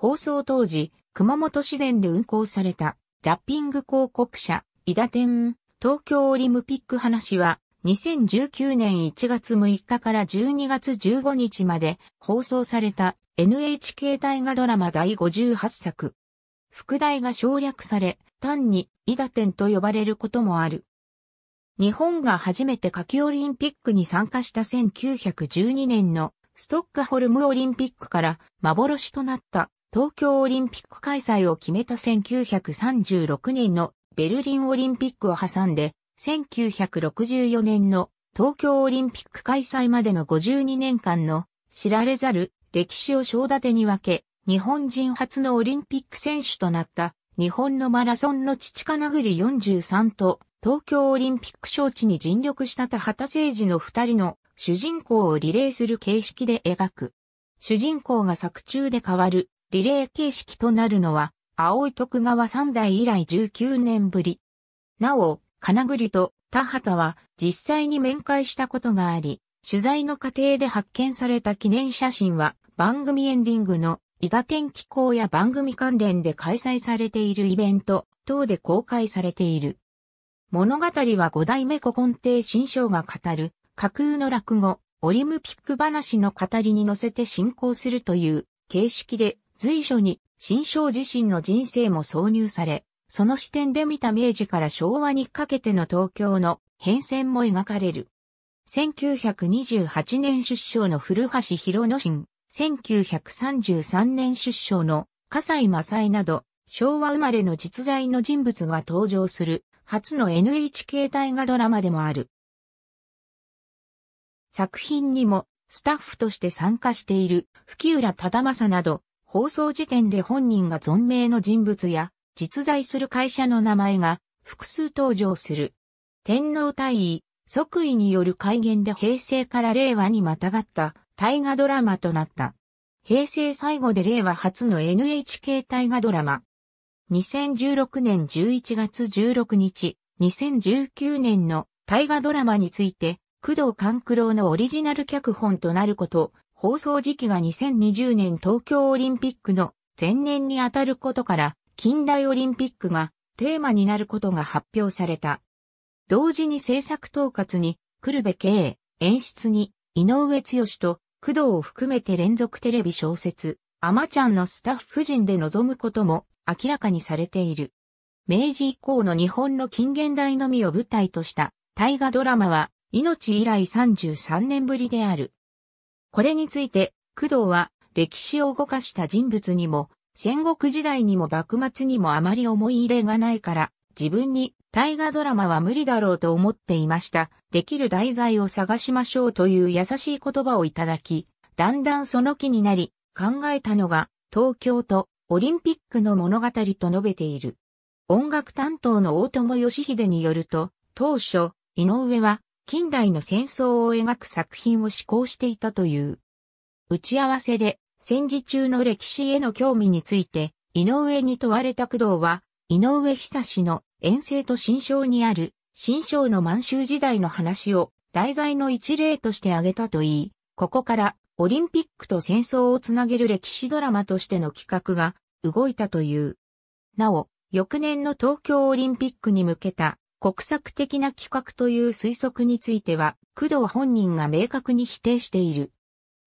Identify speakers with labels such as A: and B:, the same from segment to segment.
A: 放送当時、熊本市電で運行された、ラッピング広告車、伊田店、東京オリンピック話は、2019年1月6日から12月15日まで放送された NHK 大河ドラマ第58作。副題が省略され、単に、伊田店と呼ばれることもある。日本が初めて夏季オリンピックに参加した1912年のストックホルムオリンピックから幻となった東京オリンピック開催を決めた1936年のベルリンオリンピックを挟んで、1964年の東京オリンピック開催までの52年間の知られざる歴史を正立てに分け、日本人初のオリンピック選手となった日本のマラソンの父金栗43と東京オリンピック招致に尽力した田畑誠二の二人の主人公をリレーする形式で描く。主人公が作中で変わるリレー形式となるのは、青い徳川三代以来19年ぶり。なお、金栗と田畑は実際に面会したことがあり、取材の過程で発見された記念写真は番組エンディングの伊賀天気候や番組関連で開催されているイベント等で公開されている。物語は五代目古今亭新章が語る架空の落語、オリムピック話の語りに乗せて進行するという形式で随所に新章自身の人生も挿入され、その視点で見た明治から昭和にかけての東京の変遷も描かれる。1928年出生の古橋博之進、1933年出生の笠井正恵など、昭和生まれの実在の人物が登場する初の NHK 大河ドラマでもある。作品にもスタッフとして参加している吹浦忠正など放送時点で本人が存命の人物や、実在する会社の名前が複数登場する。天皇退位、即位による改元で平成から令和にまたがった大河ドラマとなった。平成最後で令和初の NHK 大河ドラマ。2016年11月16日、2019年の大河ドラマについて、工藤勘九郎のオリジナル脚本となること放送時期が2020年東京オリンピックの前年にあたることから近代オリンピックがテーマになることが発表された。同時に制作統括に、るべ米慶、演出に、井上剛と、工藤を含めて連続テレビ小説、アマちゃんのスタッフ陣で臨むことも明らかにされている。明治以降の日本の近現代のみを舞台とした大河ドラマは命以来33年ぶりである。これについて、工藤は歴史を動かした人物にも、戦国時代にも幕末にもあまり思い入れがないから、自分に大河ドラマは無理だろうと思っていました。できる題材を探しましょうという優しい言葉をいただき、だんだんその気になり、考えたのが、東京とオリンピックの物語と述べている。音楽担当の大友義秀によると、当初、井上は近代の戦争を描く作品を志向していたという。打ち合わせで戦時中の歴史への興味について、井上に問われた工藤は、井上久志の遠征と新章にある、新章の満州時代の話を題材の一例として挙げたといい、ここからオリンピックと戦争をつなげる歴史ドラマとしての企画が動いたという。なお、翌年の東京オリンピックに向けた国策的な企画という推測については、工藤本人が明確に否定している。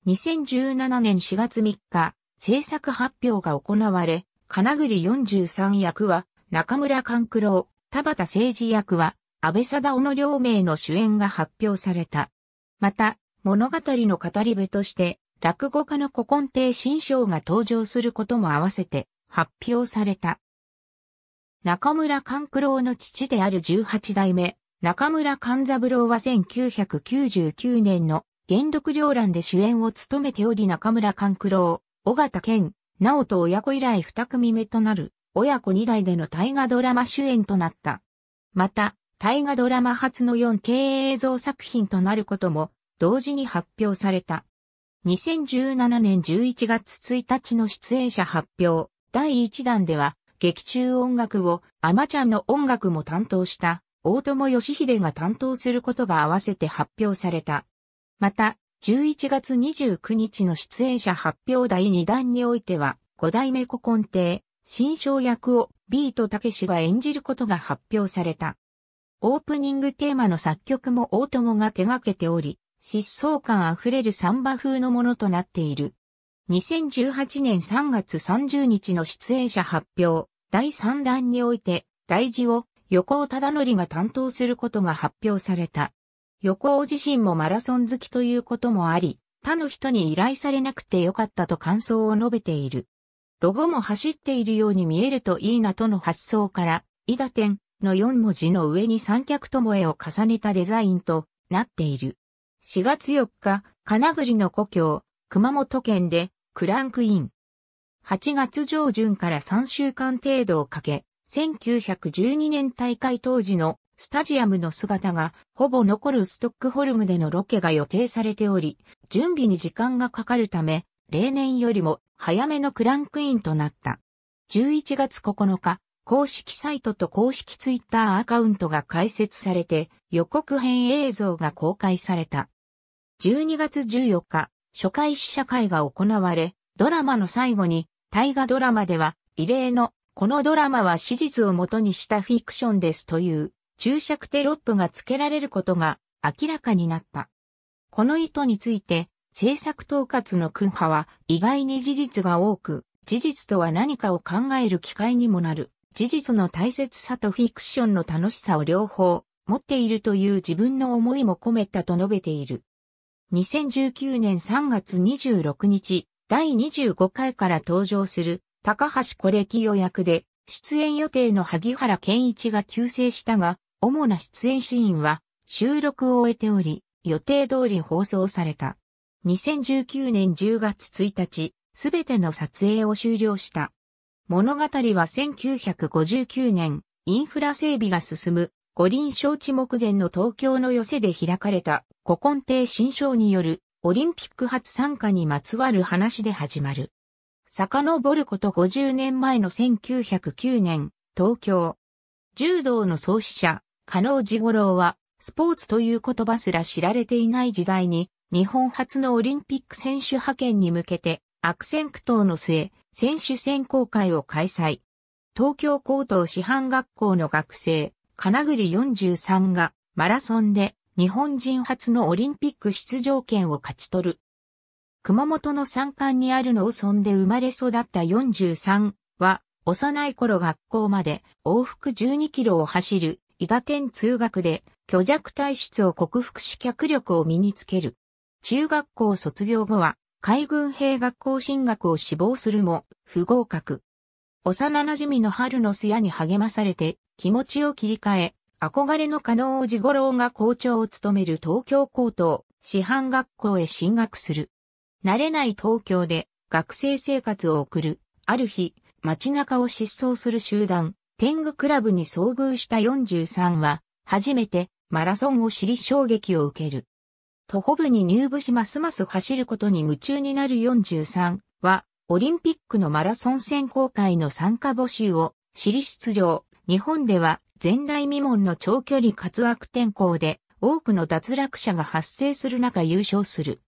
A: 2017年4月3日、制作発表が行われ、金栗43役は中村勘九郎、田畑誠二役は安倍貞夫の両名の主演が発表された。また、物語の語り部として、落語家の古今亭新章が登場することも合わせて発表された。中村勘九郎の父である十八代目、中村勘三郎は1999年の原読両欄で主演を務めており中村勘九郎、尾形健、直人親子以来二組目となる、親子二代での大河ドラマ主演となった。また、大河ドラマ初の 4K 映像作品となることも、同時に発表された。2017年11月1日の出演者発表、第1弾では、劇中音楽をアマちゃんの音楽も担当した大友義秀が担当することが合わせて発表された。また、11月29日の出演者発表第2弾においては、五代目古今亭、新章役をビートたけしが演じることが発表された。オープニングテーマの作曲も大友が手掛けており、疾走感あふれるサンバ風のものとなっている。2018年3月30日の出演者発表、第3弾において、大事を横尾忠則が担当することが発表された。横尾自身もマラソン好きということもあり、他の人に依頼されなくてよかったと感想を述べている。ロゴも走っているように見えるといいなとの発想から、イダテンの4文字の上に三脚とも絵を重ねたデザインとなっている。4月4日、金栗の故郷、熊本県でクランクイン。8月上旬から3週間程度をかけ、1912年大会当時のスタジアムの姿がほぼ残るストックホルムでのロケが予定されており、準備に時間がかかるため、例年よりも早めのクランクインとなった。11月9日、公式サイトと公式ツイッターアカウントが開設されて予告編映像が公開された。12月14日、初回試写会が行われ、ドラマの最後に大河ドラマでは、異例の、このドラマは史実をもとにしたフィクションですという注釈テロップが付けられることが明らかになった。この意図について、制作統括の君派は意外に事実が多く、事実とは何かを考える機会にもなる、事実の大切さとフィクションの楽しさを両方持っているという自分の思いも込めたと述べている。2019年3月26日、第25回から登場する高橋コレキヨ役で、出演予定の萩原健一が急成したが、主な出演シーンは収録を終えており、予定通り放送された。2019年10月1日、すべての撮影を終了した。物語は1959年、インフラ整備が進む、五輪招致目前の東京の寄せで開かれた、古今亭新章によるオリンピック初参加にまつわる話で始まる。遡ること50年前の1909年、東京。柔道の創始者、加納治五郎は、スポーツという言葉すら知られていない時代に、日本初のオリンピック選手派遣に向けて、悪戦苦闘の末、選手選考会を開催。東京高等師範学校の学生、金栗43が、マラソンで、日本人初のオリンピック出場権を勝ち取る。熊本の山間にある農村で生まれ育った43は、幼い頃学校まで往復12キロを走る、伊賀県通学で虚弱体質を克服し脚力を身につける。中学校卒業後は、海軍兵学校進学を志望するも、不合格。幼馴染の春のす屋に励まされて、気持ちを切り替え、憧れの加納子五郎が校長を務める東京高等師範学校へ進学する。慣れない東京で学生生活を送る。ある日、街中を失踪する集団、天狗クラブに遭遇した43は、初めてマラソンを知り衝撃を受ける。徒歩部に入部しますます走ることに夢中になる43は、オリンピックのマラソン選考会の参加募集を知り出場。日本では前代未聞の長距離滑悪天候で多くの脱落者が発生する中優勝する。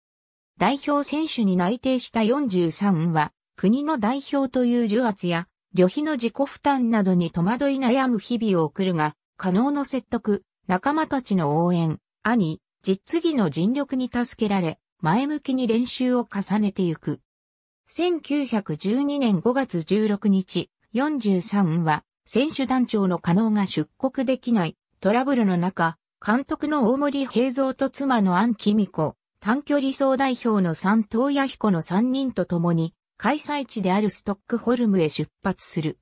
A: 代表選手に内定した43は、国の代表という重圧や、旅費の自己負担などに戸惑い悩む日々を送るが、可能の説得、仲間たちの応援、兄、実技の尽力に助けられ、前向きに練習を重ねてゆく。1912年5月16日、43は、選手団長の可能が出国できないトラブルの中、監督の大森平蔵と妻の安紀美子、短距離総代表の三藤弥彦の3人と共に、開催地であるストックホルムへ出発する。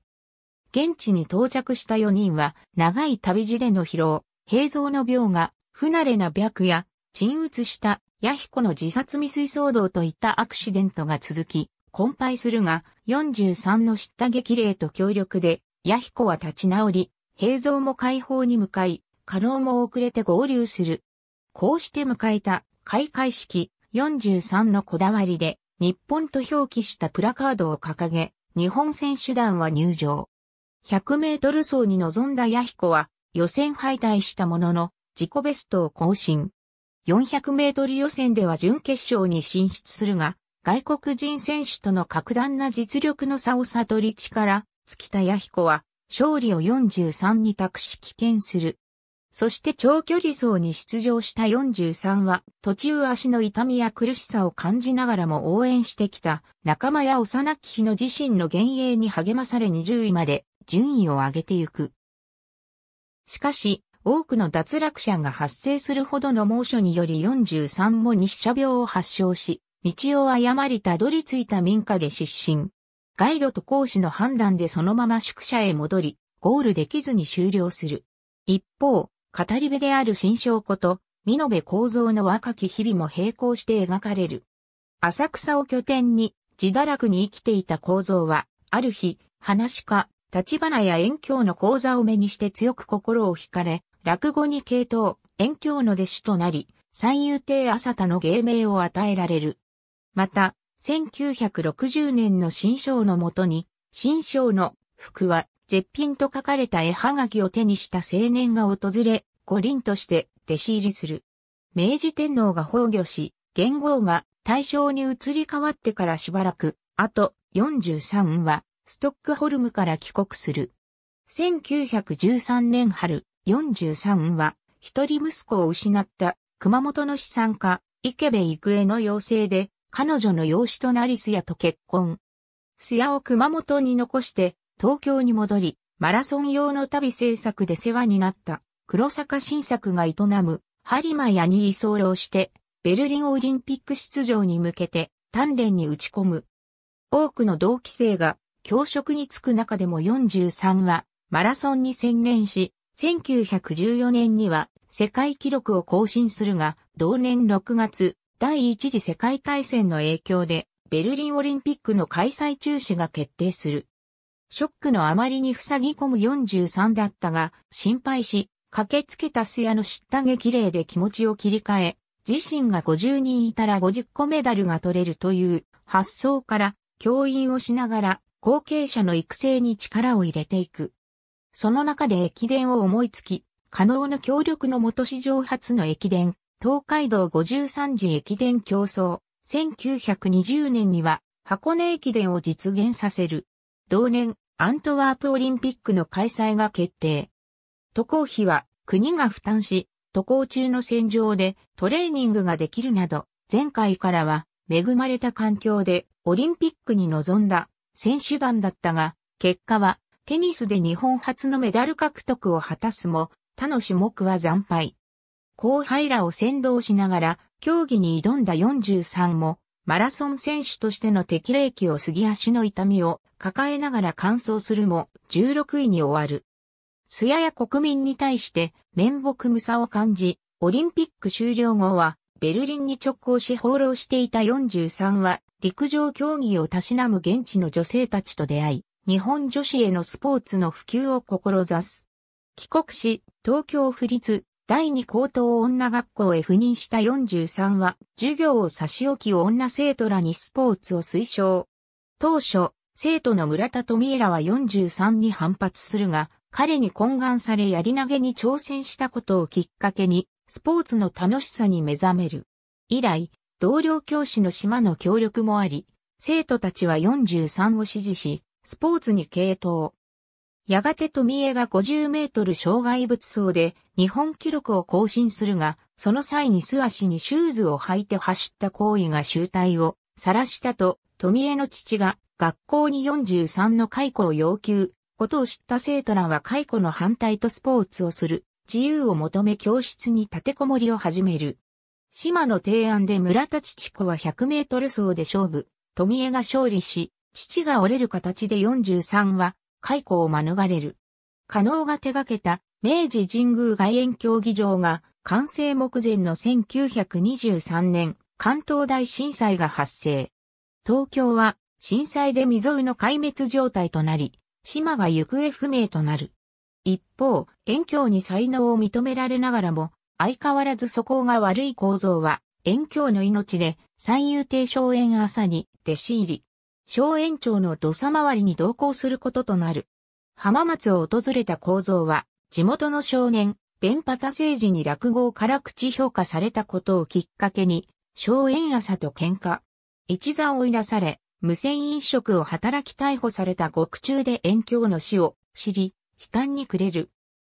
A: 現地に到着した4人は、長い旅路での疲労、平蔵の病が、不慣れな白や、沈鬱した、弥彦の自殺未遂騒動といったアクシデントが続き、困憊するが、43の叱咤激励と協力で、弥彦は立ち直り、平蔵も解放に向かい、加納も遅れて合流する。こうして迎えた開会式43のこだわりで、日本と表記したプラカードを掲げ、日本選手団は入場。100メートル走に臨んだ弥彦は、予選敗退したものの、自己ベストを更新。400メートル予選では準決勝に進出するが、外国人選手との格段な実力の差を悟り力、月田弥彦は、勝利を43に託し棄権する。そして長距離走に出場した43は、途中足の痛みや苦しさを感じながらも応援してきた仲間や幼き日の自身の幻影に励まされ20位まで順位を上げてゆく。しかし、多くの脱落者が発生するほどの猛暑により43も日射病を発症し、道を誤りたどり着いた民家で失神。ガイドと講師の判断でそのまま宿舎へ戻り、ゴールできずに終了する。一方、語り部である新章こと、美延構造の若き日々も並行して描かれる。浅草を拠点に、自堕落に生きていた構造は、ある日、話か、立花や遠鏡の講座を目にして強く心を惹かれ、落語に傾倒、遠鏡の弟子となり、三遊亭浅田の芸名を与えられる。また、1960年の新章のもとに、新章の服は絶品と書かれた絵はがきを手にした青年が訪れ、五輪として弟子入りする。明治天皇が崩御し、元号が大正に移り変わってからしばらく、あと43はストックホルムから帰国する。1913年春、43は一人息子を失った熊本の資産家、池部育英の要請で彼女の養子となりスヤと結婚。スヤを熊本に残して東京に戻り、マラソン用の旅制作で世話になった黒坂新作が営むハリマ屋に居候して、ベルリンオリンピック出場に向けて鍛錬に打ち込む。多くの同期生が教職に就く中でも43はマラソンに専念し、1914年には世界記録を更新するが、同年6月、第一次世界大戦の影響で、ベルリンオリンピックの開催中止が決定する。ショックのあまりに塞ぎ込む43だったが、心配し、駆けつけたスヤの叱咤激励で気持ちを切り替え、自身が50人いたら50個メダルが取れるという発想から、教員をしながら、後継者の育成に力を入れていく。その中で駅伝を思いつき、可能の協力のもと史上初の駅伝、東海道53次駅伝競争、1920年には箱根駅伝を実現させる。同年、アントワープオリンピックの開催が決定。渡航費は国が負担し、渡航中の戦場でトレーニングができるなど、前回からは恵まれた環境でオリンピックに臨んだ選手団だったが、結果はテニスで日本初のメダル獲得を果たすも、他の種目は惨敗。後輩らを先導しながら、競技に挑んだ43も、マラソン選手としての適齢期を過ぎ足の痛みを抱えながら完走するも16位に終わる。素やや国民に対して面目無差を感じ、オリンピック終了後はベルリンに直行し放浪していた43は陸上競技をたしなむ現地の女性たちと出会い、日本女子へのスポーツの普及を志す。帰国し、東京府立第二高等女学校へ赴任した43は、授業を差し置き女生徒らにスポーツを推奨。当初、生徒の村田富江らは43に反発するが、彼に懇願されやり投げに挑戦したことをきっかけに、スポーツの楽しさに目覚める。以来、同僚教師の島の協力もあり、生徒たちは43を支持し、スポーツに傾倒。やがて富江が50メートル障害物走で日本記録を更新するが、その際に素足にシューズを履いて走った行為が集体を晒したと、富江の父が学校に43の解雇を要求、ことを知った生徒らは解雇の反対とスポーツをする、自由を求め教室に立てこもりを始める。島の提案で村田父子は100メートル走で勝負、富江が勝利し、父が折れる形で43は解雇を免れる。加納が手掛けた明治神宮外苑競技場が完成目前の1923年関東大震災が発生。東京は震災で未曾有の壊滅状態となり、島が行方不明となる。一方、遠鏡に才能を認められながらも、相変わらず素行が悪い構造は、遠鏡の命で、三遊亭荘園朝に弟子入り。小園長の土佐回りに同行することとなる。浜松を訪れた構造は、地元の少年、伝波多政治に落語を辛口評価されたことをきっかけに、小園朝と喧嘩。一座を追い出され、無線飲食を働き逮捕された獄中で遠鏡の死を知り、悲観に暮れる。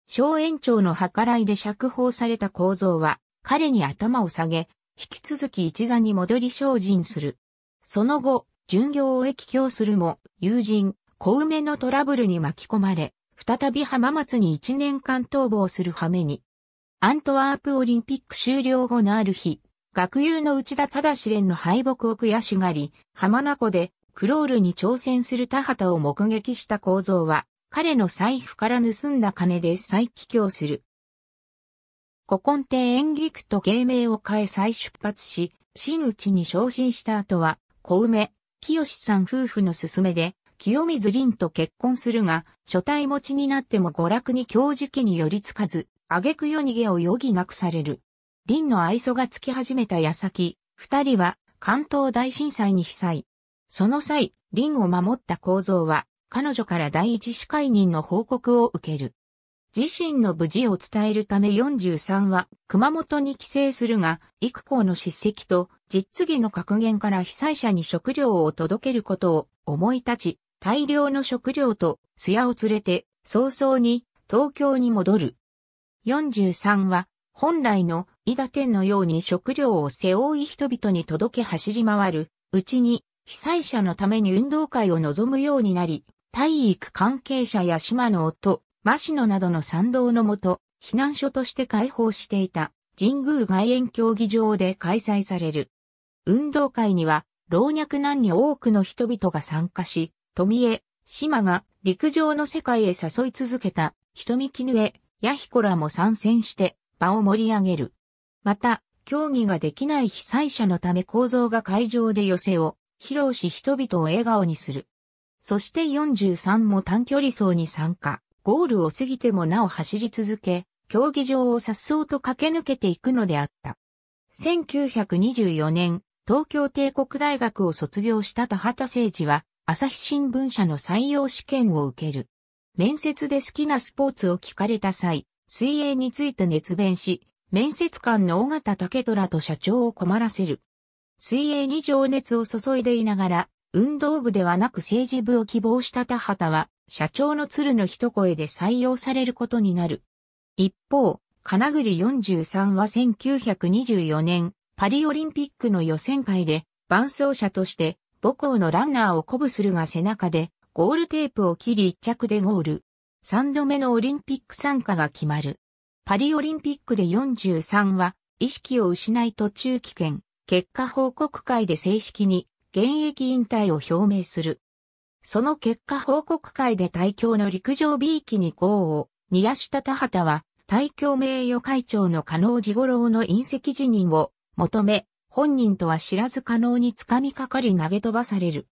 A: 小園長の計らいで釈放された構造は、彼に頭を下げ、引き続き一座に戻り精進する。その後、巡業を駅供するも、友人、小梅のトラブルに巻き込まれ、再び浜松に一年間逃亡する羽目に。アントワープオリンピック終了後のある日、学友の内田忠志連の敗北を悔しがり、浜名湖でクロールに挑戦する田畑を目撃した構造は、彼の財布から盗んだ金で再起供する。古今亭演劇と芸名を変え再出発し、真打に昇進した後は、小梅、清さん夫婦の勧めで、清水林と結婚するが、初体持ちになっても娯楽に教授家に寄りつかず、挙句夜逃げを余儀なくされる。林の愛想がつき始めた矢先、二人は関東大震災に被災。その際、林を守った構造は、彼女から第一司会人の報告を受ける。自身の無事を伝えるため43は熊本に帰省するが、育校の叱責と実技の格言から被災者に食料を届けることを思い立ち、大量の食料と艶を連れて早々に東京に戻る。43は本来の伊田天のように食料を背負い人々に届け走り回るうちに被災者のために運動会を望むようになり、体育関係者や島の夫、マシノなどの賛同のもと、避難所として開放していた神宮外苑競技場で開催される。運動会には老若男女多くの人々が参加し、富江、島が陸上の世界へ誘い続けた瞳絹江、ヤヒコらも参戦して場を盛り上げる。また、競技ができない被災者のため構造が会場で寄せを披露し人々を笑顔にする。そして43も短距離走に参加。ゴールを過ぎてもなお走り続け、競技場を颯爽と駆け抜けていくのであった。1924年、東京帝国大学を卒業した田畑誠二は、朝日新聞社の採用試験を受ける。面接で好きなスポーツを聞かれた際、水泳について熱弁し、面接官の尾形武虎と社長を困らせる。水泳に情熱を注いでいながら、運動部ではなく政治部を希望した田畑は、社長の鶴の一声で採用されることになる。一方、金栗43は1924年、パリオリンピックの予選会で、伴走者として、母校のランナーを鼓舞するが背中で、ゴールテープを切り一着でゴール。三度目のオリンピック参加が決まる。パリオリンピックで43は、意識を失い途中棄権、結果報告会で正式に現役引退を表明する。その結果報告会で大京の陸上 B 期に号を、宮下田畑は、大京名誉会長の加納治五郎の隕石辞任を求め、本人とは知らず加納に掴みかかり投げ飛ばされる。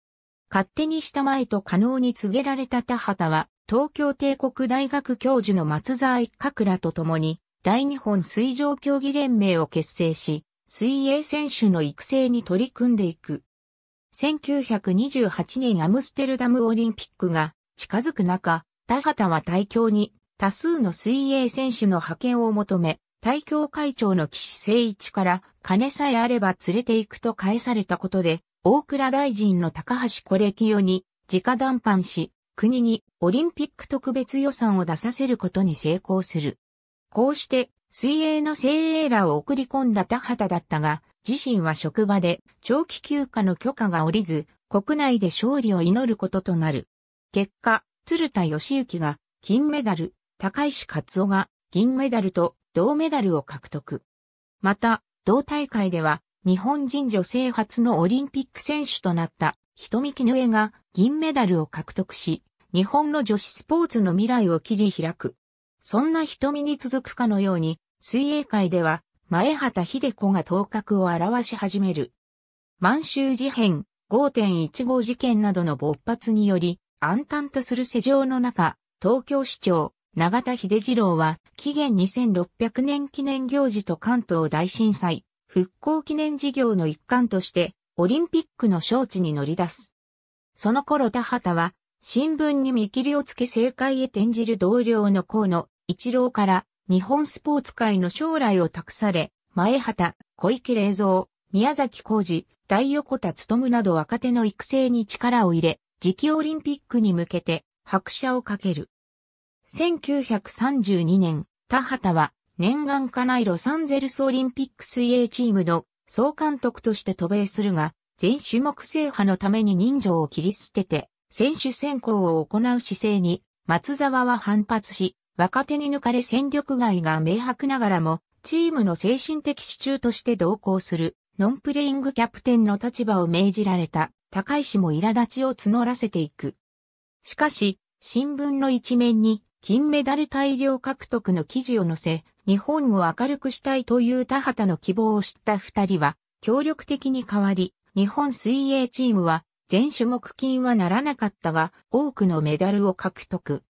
A: 勝手にしたまえと加納に告げられた田畑は、東京帝国大学教授の松沢一角らと共に、大日本水上競技連盟を結成し、水泳選手の育成に取り組んでいく。1928年アムステルダムオリンピックが近づく中、田畑は大教に多数の水泳選手の派遣を求め、大教会長の岸誠一から金さえあれば連れて行くと返されたことで、大倉大臣の高橋コレ世に直談判し、国にオリンピック特別予算を出させることに成功する。こうして水泳の精鋭らを送り込んだ田畑だったが、自身は職場で長期休暇の許可が下りず、国内で勝利を祈ることとなる。結果、鶴田義行が金メダル、高石勝夫が銀メダルと銅メダルを獲得。また、同大会では日本人女性初のオリンピック選手となった瞳の上が銀メダルを獲得し、日本の女子スポーツの未来を切り開く。そんな瞳に続くかのように、水泳界では前畑秀子が頭角を現し始める。満州事変、5.15事件などの勃発により、暗淡とする世情の中、東京市長、永田秀次郎は、紀元2600年記念行事と関東大震災、復興記念事業の一環として、オリンピックの招致に乗り出す。その頃田畑は、新聞に見切りをつけ政界へ転じる同僚の河野一郎から、日本スポーツ界の将来を託され、前畑、小池玲造、宮崎浩二、大横田務など若手の育成に力を入れ、次期オリンピックに向けて拍車をかける。1932年、田畑は念願家内ロサンゼルスオリンピック水泳チームの総監督として渡米するが、全種目制覇のために人情を切り捨てて、選手選考を行う姿勢に、松沢は反発し、若手に抜かれ戦力外が明白ながらも、チームの精神的支柱として同行する、ノンプレイングキャプテンの立場を命じられた、高石も苛立ちを募らせていく。しかし、新聞の一面に、金メダル大量獲得の記事を載せ、日本を明るくしたいという田畑の希望を知った二人は、協力的に変わり、日本水泳チームは、全種目金はならなかったが、多くのメダルを獲得。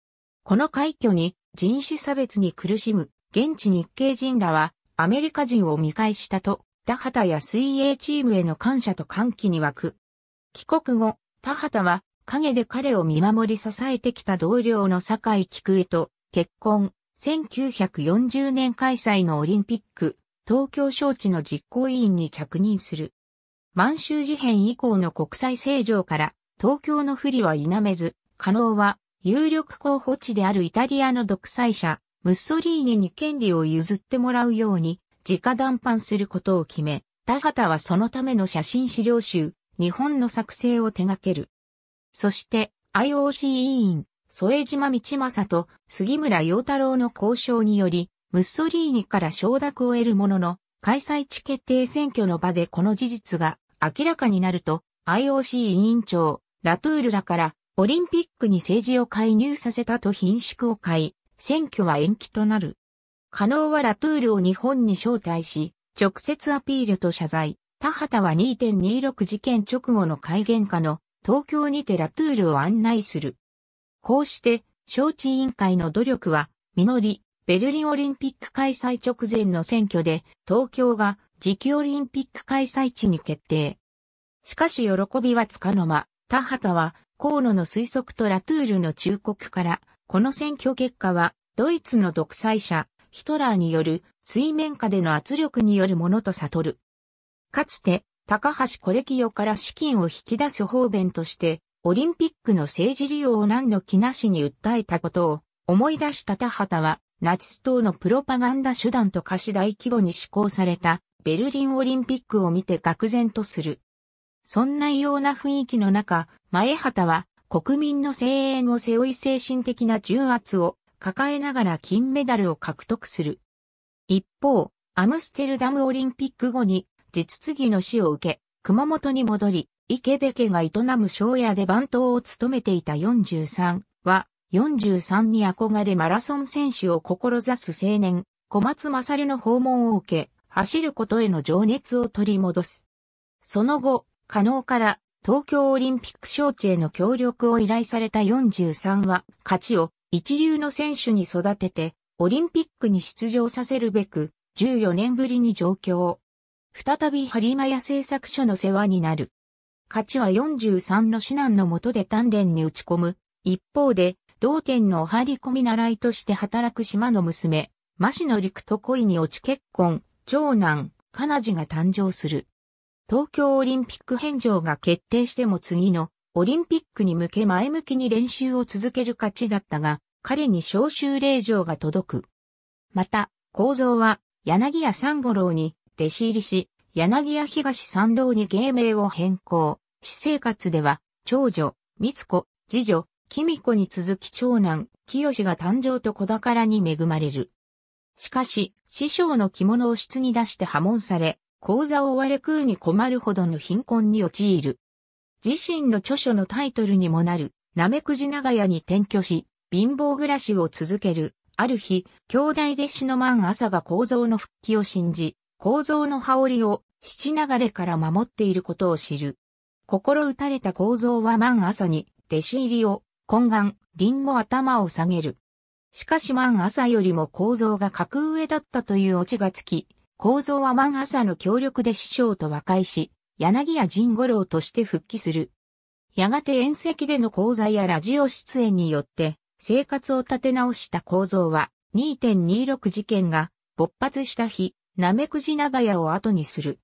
A: この快挙に、人種差別に苦しむ現地日系人らはアメリカ人を見返したと、田畑や水泳チームへの感謝と歓喜に湧く。帰国後、田畑は陰で彼を見守り支えてきた同僚の坂井菊江と結婚、1940年開催のオリンピック、東京招致の実行委員に着任する。満州事変以降の国際政情から、東京の不利は否めず、可能は有力候補地であるイタリアの独裁者、ムッソリーニに権利を譲ってもらうように、直談判することを決め、田畑はそのための写真資料集、日本の作成を手掛ける。そして、IOC 委員、添島道正と杉村陽太郎の交渉により、ムッソリーニから承諾を得るものの、開催地決定選挙の場でこの事実が明らかになると、IOC 委員長、ラトゥールらからオリンピックに政治を介入させたと品縮を買い、選挙は延期となる。可能はラトゥールを日本に招待し、直接アピールと謝罪。田畑は2.26事件直後の改元下の東京にてラトゥールを案内する。こうして、招致委員会の努力は、実り、ベルリンオリンピック開催直前の選挙で、東京が次期オリンピック開催地に決定。しかし喜びはつかの間、田畑は河野の推測とラトゥールの忠告から、この選挙結果は、ドイツの独裁者、ヒトラーによる水面下での圧力によるものと悟る。かつて、高橋コレキヨから資金を引き出す方便として、オリンピックの政治利用を何の気なしに訴えたことを思い出した田畑は、ナチス党のプロパガンダ手段と貸し大規模に施行されたベルリンオリンピックを見て愕然とする。そんな異様な雰囲気の中、前畑は国民の声援を背負い精神的な重圧を抱えながら金メダルを獲得する。一方、アムステルダムオリンピック後に、実継の死を受け、熊本に戻り、池部家が営む庄屋で番頭を務めていた43は、43に憧れマラソン選手を志す青年、小松勝の訪問を受け、走ることへの情熱を取り戻す。その後、可能から東京オリンピック招致への協力を依頼された43は、勝ちを一流の選手に育てて、オリンピックに出場させるべく、14年ぶりに上京。再びハリマヤ製作所の世話になる。勝ちは43の指南の下で鍛錬に打ち込む。一方で、同店のお張り込み習いとして働く島の娘、マシノリクと恋に落ち結婚、長男、カナジが誕生する。東京オリンピック返上が決定しても次のオリンピックに向け前向きに練習を続ける勝ちだったが、彼に招集令状が届く。また、構造は柳屋三五郎に弟子入りし、柳屋東三郎に芸名を変更。私生活では、長女、三つ子、次女、君子に続き長男、清が誕生と子宝に恵まれる。しかし、師匠の着物を質に出して破門され、講座を追われ食うに困るほどの貧困に陥る。自身の著書のタイトルにもなる、ナメクジ長屋に転居し、貧乏暮らしを続ける。ある日、兄弟弟子の万朝が構造の復帰を信じ、構造の羽織を七流れから守っていることを知る。心打たれた構造は万朝に弟子入りを懇願、輪も頭を下げる。しかし万朝よりも構造が格上だったというオチがつき、構造は万朝の協力で師匠と和解し、柳谷陣五郎として復帰する。やがて遠赤での講座やラジオ出演によって生活を立て直した構造は2.26事件が勃発した日、ナメクジ長屋を後にする。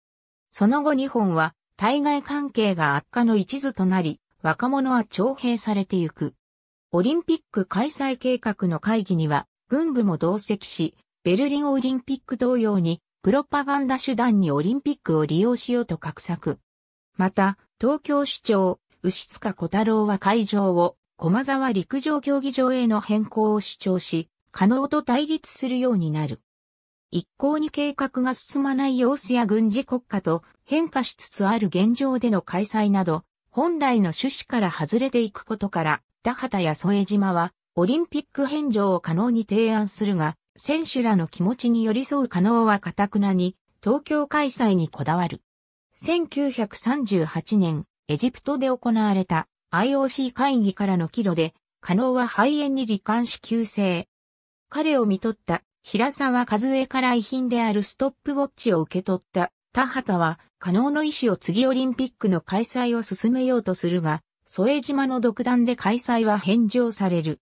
A: その後日本は対外関係が悪化の一途となり、若者は徴兵されてゆく。オリンピック開催計画の会議には軍部も同席し、ベルリンオリンピック同様にプロパガンダ手段にオリンピックを利用しようと画策。また、東京市長、牛塚小太郎は会場を駒沢陸上競技場への変更を主張し、可能と対立するようになる。一向に計画が進まない様子や軍事国家と変化しつつある現状での開催など、本来の趣旨から外れていくことから、田畑や添島は、オリンピック返上を可能に提案するが、選手らの気持ちに寄り添う可能は堅くなに、東京開催にこだわる。1938年、エジプトで行われた IOC 会議からの帰路で、可能は肺炎に罹患し急性。彼を見取った平沢和江から遺品であるストップウォッチを受け取った田畑は、可能の意思を次オリンピックの開催を進めようとするが、添島の独断で開催は返上される。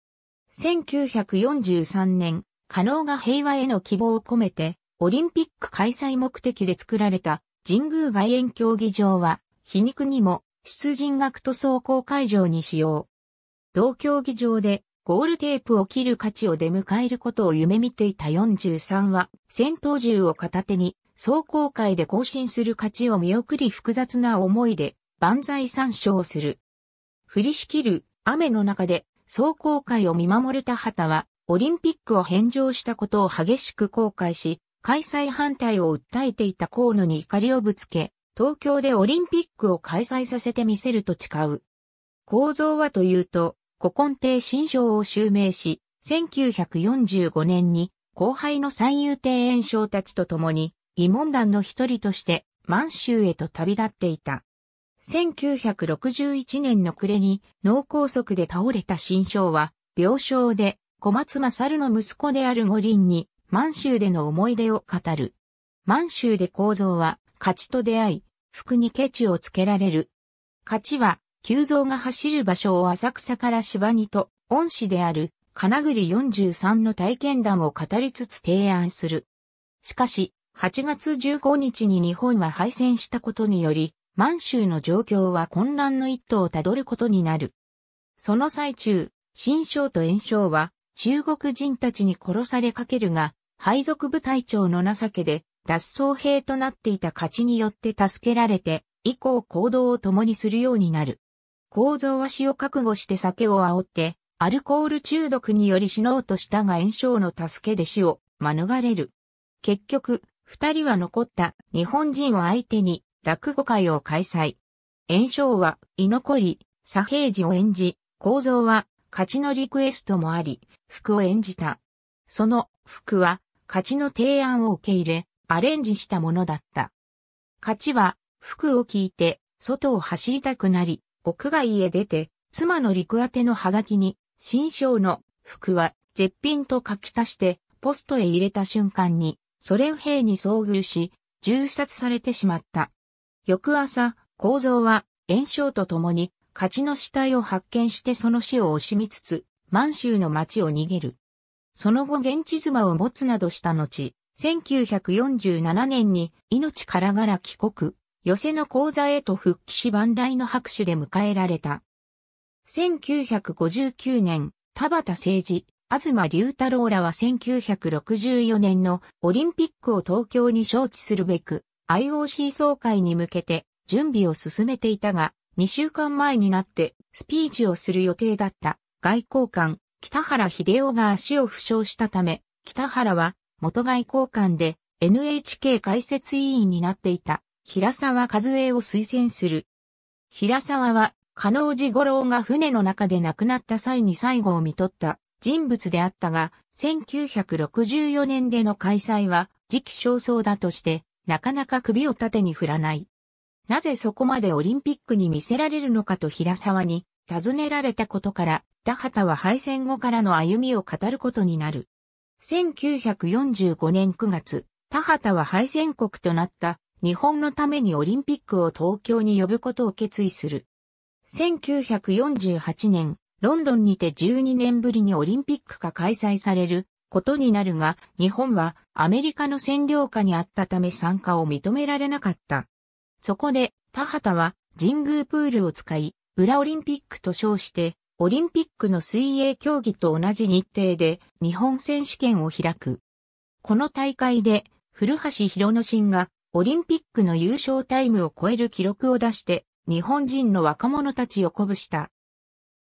A: 1943年、可能が平和への希望を込めて、オリンピック開催目的で作られた神宮外苑競技場は、皮肉にも出陣学徒走行会場に使用。同競技場でゴールテープを切る価値を出迎えることを夢見ていた43は、戦闘銃を片手に、走行会で行進する価値を見送り複雑な思いで、万歳参照する。降りしきる雨の中で走行会を見守れた旗は、オリンピックを返上したことを激しく後悔し、開催反対を訴えていた河野に怒りをぶつけ、東京でオリンピックを開催させてみせると誓う。構造はというと、古今亭新章を襲名し、1945年に後輩の三遊亭炎章たちと共に、疑問団の一人として満州へと旅立っていた。1961年の暮れに脳梗塞で倒れた新章は、病床で小松勝の息子である五輪に、満州での思い出を語る。満州で構造は、勝ちと出会い、服にケチをつけられる。勝ちは、急造が走る場所を浅草から芝にと、恩師である、金栗43の体験談を語りつつ提案する。しかし、8月15日に日本は敗戦したことにより、満州の状況は混乱の一途をたどることになる。その最中、新章と炎章は、中国人たちに殺されかけるが、配属部隊長の情けで、脱走兵となっていた勝ちによって助けられて、以降行動を共にするようになる。構造は死を覚悟して酒を煽って、アルコール中毒により死のうとしたが炎症の助けで死を免れる。結局、二人は残った日本人を相手に落語会を開催。炎症は居残り、左平次を演じ、構造は勝ちのリクエストもあり、服を演じた。その服は、勝ちの提案を受け入れ、アレンジしたものだった。勝ちは、服を聞いて、外を走りたくなり、屋外へ出て、妻の陸宛てのハガキに、新章の服は絶品と書き足して、ポストへ入れた瞬間に、ソ連兵に遭遇し、銃殺されてしまった。翌朝、構造は、炎症とともに、勝ちの死体を発見してその死を惜しみつつ、満州の町を逃げる。その後現地妻を持つなどした後、1947年に命からがら帰国、寄せの講座へと復帰し万来の拍手で迎えられた。1959年、田畑政治、東龍太郎らは1964年のオリンピックを東京に招致するべく IOC 総会に向けて準備を進めていたが、2週間前になってスピーチをする予定だった外交官、北原秀夫が足を負傷したため、北原は元外交官で NHK 解説委員になっていた平沢和恵を推薦する。平沢は、加納寺五郎が船の中で亡くなった際に最後を見取った人物であったが、1964年での開催は時期尚早だとして、なかなか首を縦に振らない。なぜそこまでオリンピックに見せられるのかと平沢に尋ねられたことから、田畑は敗戦後からの歩みを語ることになる。1945年9月、田畑は敗戦国となった日本のためにオリンピックを東京に呼ぶことを決意する。1948年、ロンドンにて12年ぶりにオリンピックが開催されることになるが、日本はアメリカの占領下にあったため参加を認められなかった。そこで、田畑は神宮プールを使い、裏オリンピックと称してオリンピックの水泳競技と同じ日程で日本選手権を開く。この大会で古橋博之進がオリンピックの優勝タイムを超える記録を出して日本人の若者たちを鼓舞した。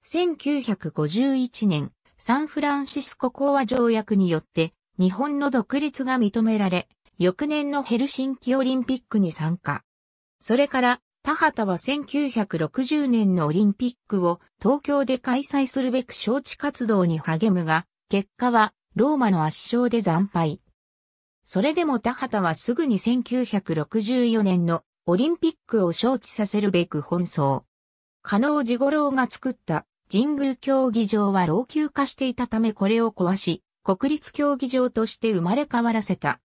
A: 1951年、サンフランシスコ講和条約によって日本の独立が認められ、翌年のヘルシンキオリンピックに参加。それから田畑は1960年のオリンピックを東京で開催するべく招致活動に励むが、結果はローマの圧勝で惨敗。それでも田畑はすぐに1964年のオリンピックを招致させるべく奔走。加納治五郎が作った神宮競技場は老朽化していたためこれを壊し、国立競技場として生まれ変わらせた。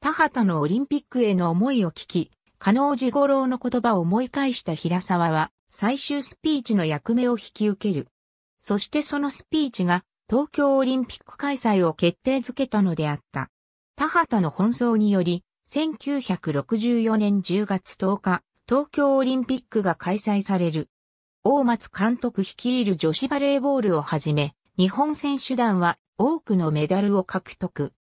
A: 田畑のオリンピックへの思いを聞き、加納寺五郎の言葉を思い返した平沢は、最終スピーチの役目を引き受ける。そしてそのスピーチが、東京オリンピック開催を決定づけたのであった。田畑の奔走により、1964年10月10日、東京オリンピックが開催される。大松監督率いる女子バレーボールをはじめ、日本選手団は多くのメダルを獲得。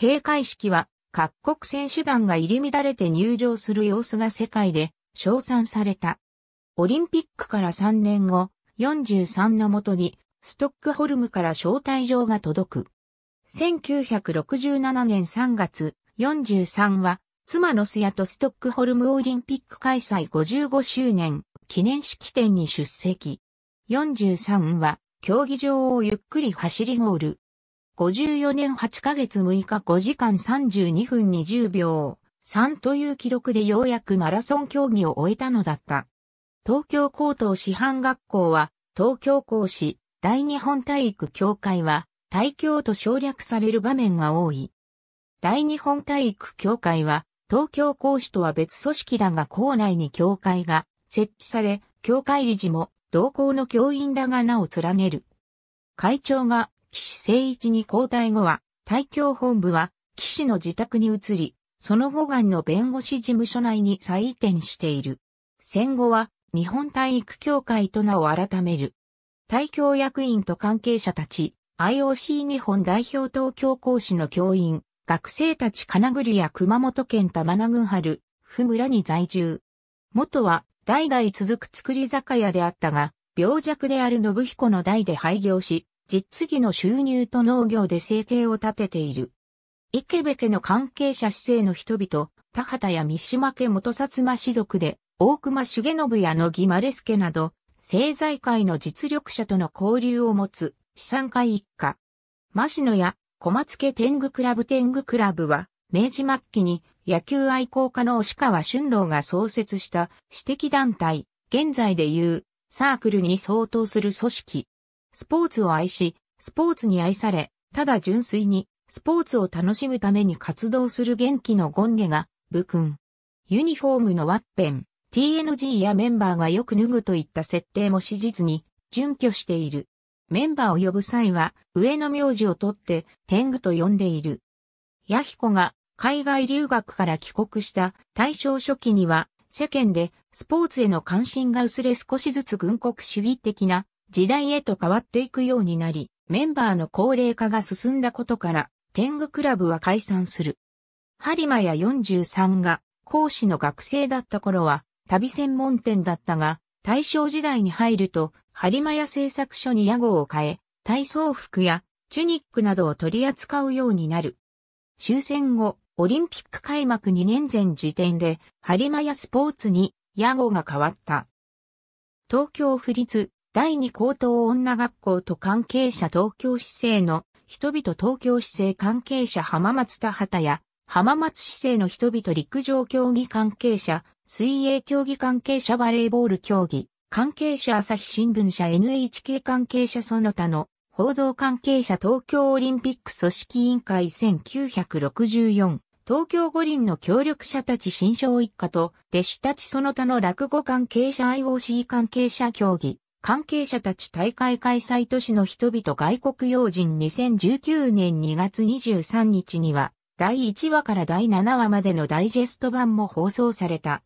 A: 閉会式は各国選手団が入り乱れて入場する様子が世界で称賛された。オリンピックから3年後、43のもとに、ストックホルムから招待状が届く。1967年3月、43は、妻のスヤとストックホルムオリンピック開催55周年記念式典に出席。43は、競技場をゆっくり走りゴール。54年8ヶ月6日5時間32分20秒3という記録でようやくマラソン競技を終えたのだった。東京高等師範学校は東京高師大日本体育協会は大教と省略される場面が多い。大日本体育協会は東京高師とは別組織だが校内に協会が設置され、協会理事も同校の教員らが名を連ねる。会長が岸誠一に交代後は、大教本部は岸の自宅に移り、その後岸の弁護士事務所内に再移転している。戦後は日本体育協会と名を改める。大教役員と関係者たち、IOC 日本代表東京講師の教員、学生たち金栗や熊本県玉名郡春、府村に在住。元は代々続く作り酒屋であったが、病弱である信彦の代で廃業し、実技の収入と農業で生計を立てている。池部家の関係者姿勢の人々、田畑や三島家元薩摩氏族で、大隈重信や野木丸助など、政財界の実力者との交流を持つ資産家一家。シ野や小松家天狗クラブ天狗クラブは、明治末期に野球愛好家の押川俊郎が創設した私的団体、現在でいうサークルに相当する組織。スポーツを愛し、スポーツに愛され、ただ純粋に、スポーツを楽しむために活動する元気のゴンゲが、武君。ユニフォームのワッペン、TNG やメンバーがよく脱ぐといった設定も史実に、準拠している。メンバーを呼ぶ際は、上の名字を取って、天狗と呼んでいる。ヤヒコが、海外留学から帰国した大正初期には、世間でスポーツへの関心が薄れ少しずつ軍国主義的な時代へと変わっていくようになり、メンバーの高齢化が進んだことから、天狗クラブは解散する。播磨屋43が講師の学生だった頃は旅専門店だったが、大正時代に入ると、リマ屋製作所に屋号を変え、体操服やチュニックなどを取り扱うようになる。終戦後、オリンピック開幕2年前時点で、リマ屋スポーツに屋号が変わった。東京府立第二高等女学校と関係者東京市政の人々東京市政関係者浜松田畑や浜松市政の人々陸上競技関係者、水泳競技関係者バレーボール競技、関係者朝日新聞社 NHK 関係者その他の報道関係者東京オリンピック組織委員会1964東京五輪の協力者たち新章一家と弟子たちその他の落語関係者 IOC 関係者競技関係者たち大会開催都市の人々外国要人2019年2月23日には、第1話から第7話までのダイジェスト版も放送された。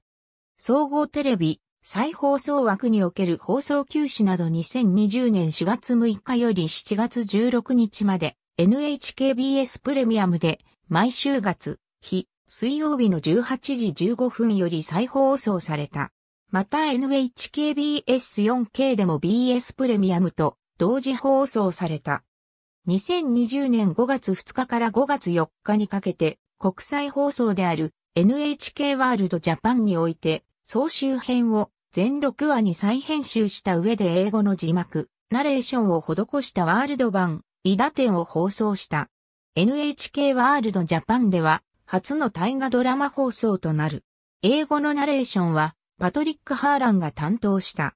A: 総合テレビ、再放送枠における放送休止など2020年4月6日より7月16日まで NHKBS プレミアムで毎週月、日、水曜日の18時15分より再放送された。また NHKBS4K でも BS プレミアムと同時放送された。2020年5月2日から5月4日にかけて国際放送である NHK ワールドジャパンにおいて総集編を全6話に再編集した上で英語の字幕、ナレーションを施したワールド版、イダ展を放送した。NHK ワールドジャパンでは初の大河ドラマ放送となる。英語のナレーションはパトリック・ハーランが担当した。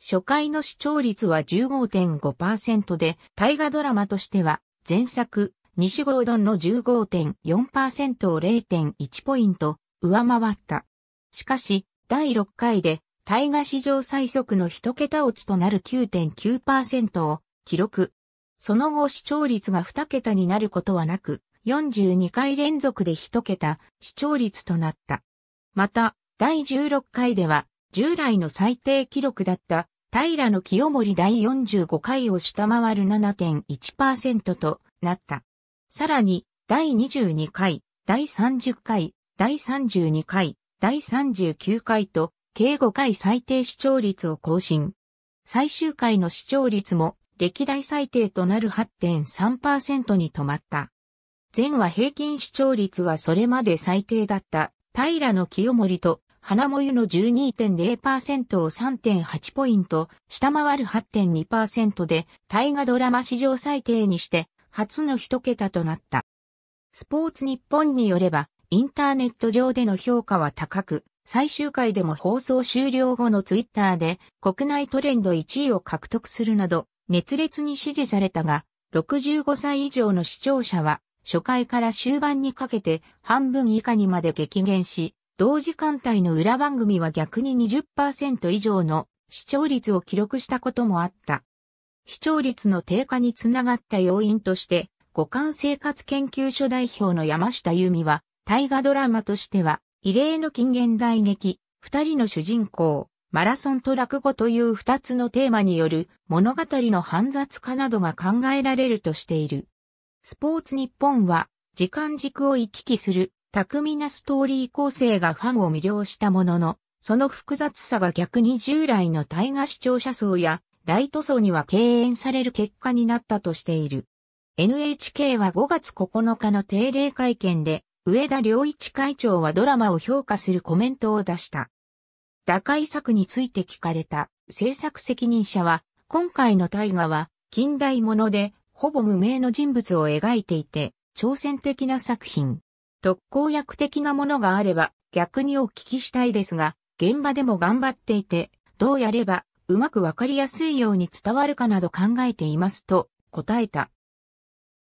A: 初回の視聴率は15.5%で、大河ドラマとしては、前作、西郷ドンの15.4%を0.1ポイント、上回った。しかし、第6回で、大河史上最速の一桁落ちとなる9.9%を記録。その後視聴率が2桁になることはなく、42回連続で1桁視聴率となった。また、第16回では、従来の最低記録だった平野清盛第45回を下回る7.1%となった。さらに、第22回、第30回、第32回、第39回と、計5回最低視聴率を更新。最終回の視聴率も歴代最低となる8.3%に止まった。前は平均視聴率はそれまで最低だった平の清盛と花もゆの12.0%を3.8ポイント、下回る8.2%で、大河ドラマ史上最低にして、初の一桁となった。スポーツ日本によれば、インターネット上での評価は高く、最終回でも放送終了後のツイッターで国内トレンド1位を獲得するなど熱烈に支持されたが、65歳以上の視聴者は初回から終盤にかけて半分以下にまで激減し、同時間帯の裏番組は逆に20%以上の視聴率を記録したこともあった。視聴率の低下につながった要因として、五感生活研究所代表の山下由美は、大河ドラマとしては、異例の近現代劇、二人の主人公、マラソンと落語という二つのテーマによる物語の煩雑化などが考えられるとしている。スポーツ日本は、時間軸を行き来する、巧みなストーリー構成がファンを魅了したものの、その複雑さが逆に従来の大河視聴者層や、ライト層には敬遠される結果になったとしている。NHK は5月9日の定例会見で、上田良一会長はドラマを評価するコメントを出した。打開策について聞かれた制作責任者は、今回の大河は近代ものでほぼ無名の人物を描いていて、挑戦的な作品。特効薬的なものがあれば、逆にお聞きしたいですが、現場でも頑張っていて、どうやれば、うまくわかりやすいように伝わるかなど考えていますと、答えた。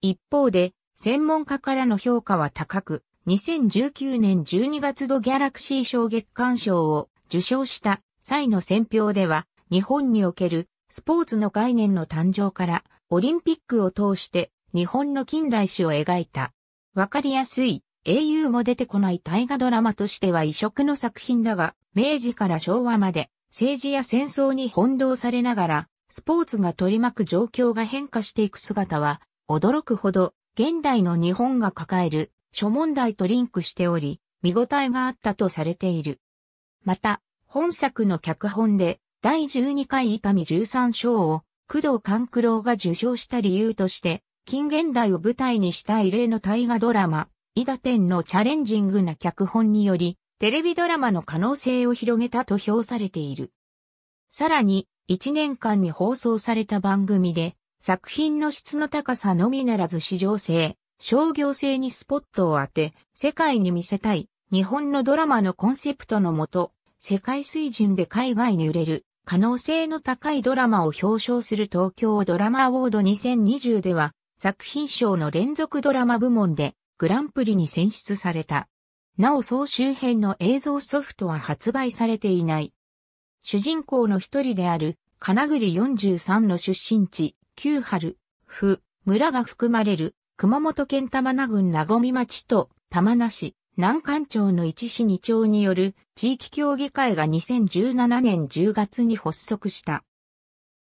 A: 一方で、専門家からの評価は高く、2019年12月度ギャラクシー賞月刊賞を受賞した際の選評では、日本におけるスポーツの概念の誕生からオリンピックを通して日本の近代史を描いた。わかりやすい、英雄も出てこない大河ドラマとしては異色の作品だが、明治から昭和まで政治や戦争に翻弄されながら、スポーツが取り巻く状況が変化していく姿は、驚くほど、現代の日本が抱える諸問題とリンクしており、見応えがあったとされている。また、本作の脚本で、第12回伊丹13章を工藤勘九郎が受賞した理由として、近現代を舞台にした異例の大河ドラマ、伊田天のチャレンジングな脚本により、テレビドラマの可能性を広げたと評されている。さらに、1年間に放送された番組で、作品の質の高さのみならず市場性、商業性にスポットを当て、世界に見せたい、日本のドラマのコンセプトのもと、世界水準で海外に売れる、可能性の高いドラマを表彰する東京ドラマアォード2020では、作品賞の連続ドラマ部門でグランプリに選出された。なお総集編の映像ソフトは発売されていない。主人公の一人である、金栗43の出身地、旧春、府、村が含まれる、熊本県玉名郡名込町と玉名市、南関町の一市二町による地域協議会が2017年10月に発足した。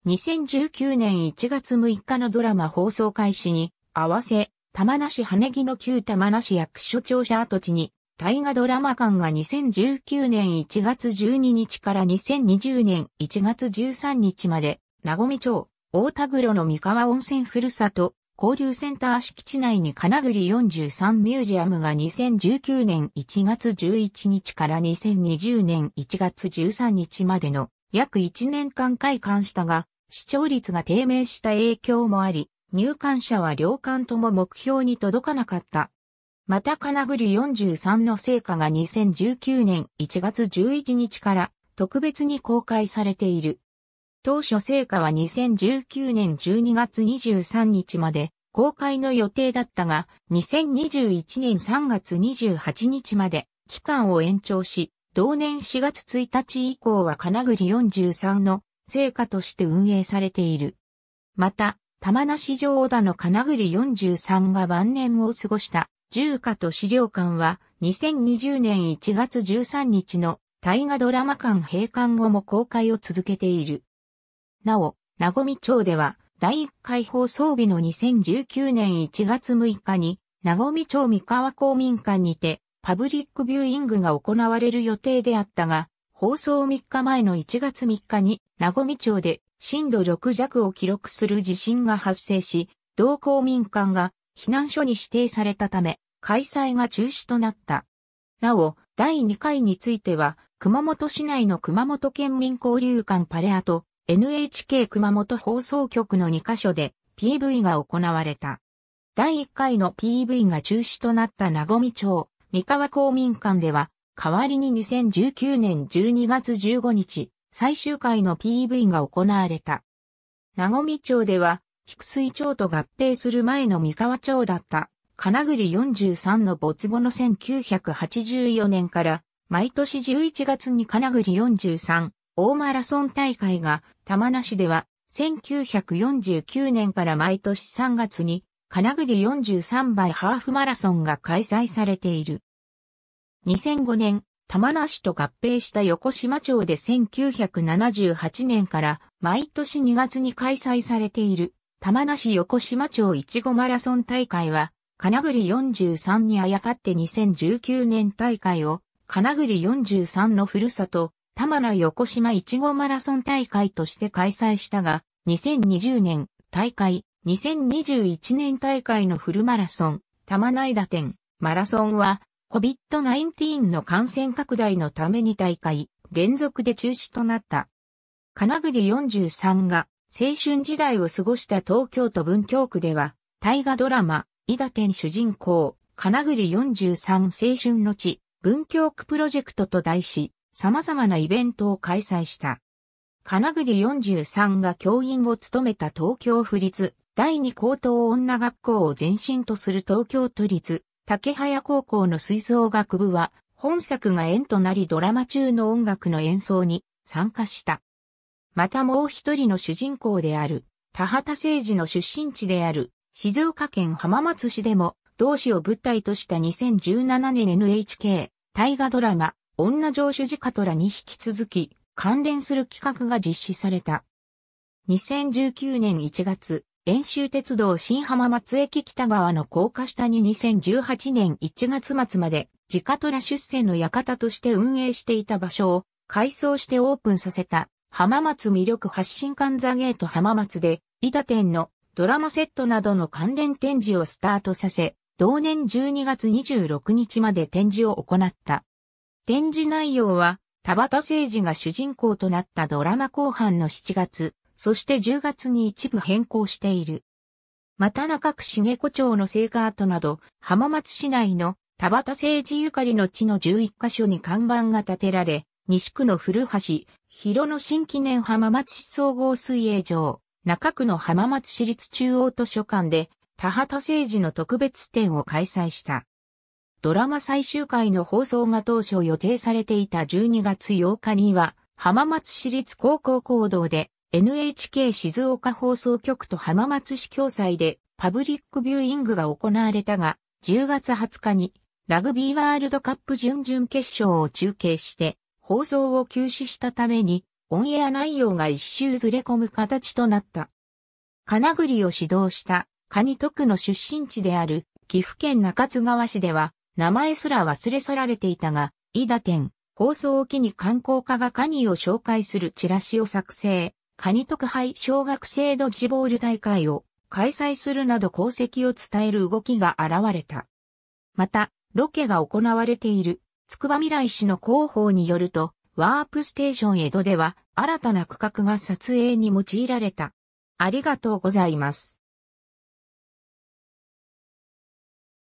A: 2019年1月6日のドラマ放送開始に合わせ、玉名市羽木の旧玉名市役所庁舎跡地に、大河ドラマ館が2019年1月12日から2020年1月13日まで、名古屋町、大田黒の三河温泉ふるさと、交流センター敷地内に金栗43ミュージアムが2019年1月11日から2020年1月13日までの約1年間開館したが、視聴率が低迷した影響もあり、入館者は両館とも目標に届かなかった。また金栗43の成果が2019年1月11日から特別に公開されている。当初成果は2019年12月23日まで公開の予定だったが、2021年3月28日まで期間を延長し、同年4月1日以降は金栗43の成果として運営されている。また、玉梨城織田の金栗43が晩年を過ごした重家と資料館は2020年1月13日の大河ドラマ館閉館後も公開を続けている。なお、名古町では、第1回放送日の2019年1月6日に、名古町三河公民館にて、パブリックビューイングが行われる予定であったが、放送3日前の1月3日に、名古町で震度6弱を記録する地震が発生し、同公民館が避難所に指定されたため、開催が中止となった。なお、第2回については、熊本市内の熊本県民交流館パレアと、NHK 熊本放送局の2カ所で PV が行われた。第1回の PV が中止となった名古町、三河公民館では、代わりに2019年12月15日、最終回の PV が行われた。名古町では、菊水町と合併する前の三河町だった金栗43の没後の1984年から毎年11月に金栗43大マラソン大会が玉名市では、1949年から毎年3月に、金栗43倍ハーフマラソンが開催されている。2005年、玉名市と合併した横島町で1978年から毎年2月に開催されている玉名市横島町いちごマラソン大会は金栗43にあやかって2019年大会を金栗43のふるさと玉名横島いちごマラソン大会として開催したが、2020年大会、2021年大会のフルマラソン、玉名井田店、マラソンは、COVID-19 の感染拡大のために大会、連続で中止となった。金栗43が、青春時代を過ごした東京都文京区では、大河ドラマ、伊田店主人公、金栗43青春の地、文京区プロジェクトと題し、様々なイベントを開催した。金栗43が教員を務めた東京府立第二高等女学校を前身とする東京都立竹早高校の吹奏楽部は本作が縁となりドラマ中の音楽の演奏に参加した。またもう一人の主人公である田畑誠二の出身地である静岡県浜松市でも同志を舞台とした2017年 NHK 大河ドラマ女城主自家虎に引き続き、関連する企画が実施された。2019年1月、遠州鉄道新浜松駅北側の高架下に2018年1月末まで、自家虎出世の館として運営していた場所を、改装してオープンさせた、浜松魅力発信館ザゲート浜松で、板田店のドラマセットなどの関連展示をスタートさせ、同年12月26日まで展示を行った。展示内容は、田畑誠二が主人公となったドラマ後半の7月、そして10月に一部変更している。また中区茂子町の聖火跡など、浜松市内の田畑誠二ゆかりの地の11カ所に看板が建てられ、西区の古橋、広野新記念浜松市総合水泳場、中区の浜松市立中央図書館で、田畑誠二の特別展を開催した。ドラマ最終回の放送が当初予定されていた12月8日には、浜松市立高校講堂で NHK 静岡放送局と浜松市共催でパブリックビューイングが行われたが、10月20日にラグビーワールドカップ準々決勝を中継して放送を休止したためにオンエア内容が一周ずれ込む形となった。金栗を指導したニ徳の出身地である岐阜県中津川市では名前すら忘れ去られていたが、飯田店、放送を機に観光家がカニを紹介するチラシを作成、カニ特派小学生ドッジボール大会を開催するなど功績を伝える動きが現れた。また、ロケが行われている、つくば未来市の広報によると、ワープステーション江戸では新たな区画が撮影に用いられた。ありがとうございます。